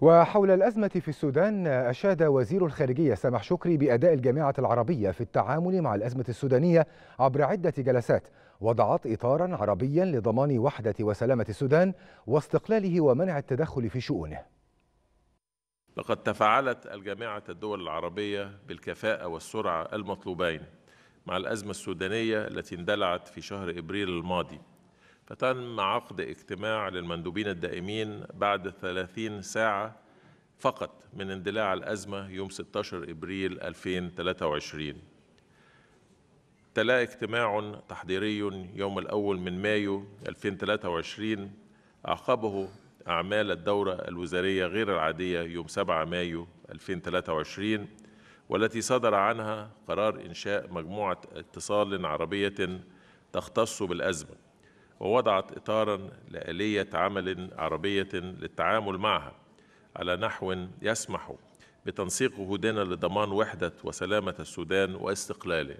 وحول الأزمة في السودان أشاد وزير الخارجية سامح شكري بأداء الجامعة العربية في التعامل مع الأزمة السودانية عبر عدة جلسات وضعت إطارا عربيا لضمان وحدة وسلامة السودان واستقلاله ومنع التدخل في شؤونه لقد تفاعلت الجامعة الدول العربية بالكفاءة والسرعة المطلوبين مع الأزمة السودانية التي اندلعت في شهر إبريل الماضي فتم عقد اجتماع للمندوبين الدائمين بعد 30 ساعة فقط من اندلاع الأزمة يوم 16 إبريل 2023 تلا اجتماع تحضيري يوم الأول من مايو 2023 أعقبه أعمال الدورة الوزارية غير العادية يوم 7 مايو 2023 والتي صدر عنها قرار إنشاء مجموعة اتصال عربية تختص بالأزمة ووضعت إطارا لآلية عمل عربية للتعامل معها على نحو يسمح بتنسيق جهودنا لضمان وحدة وسلامة السودان واستقلاله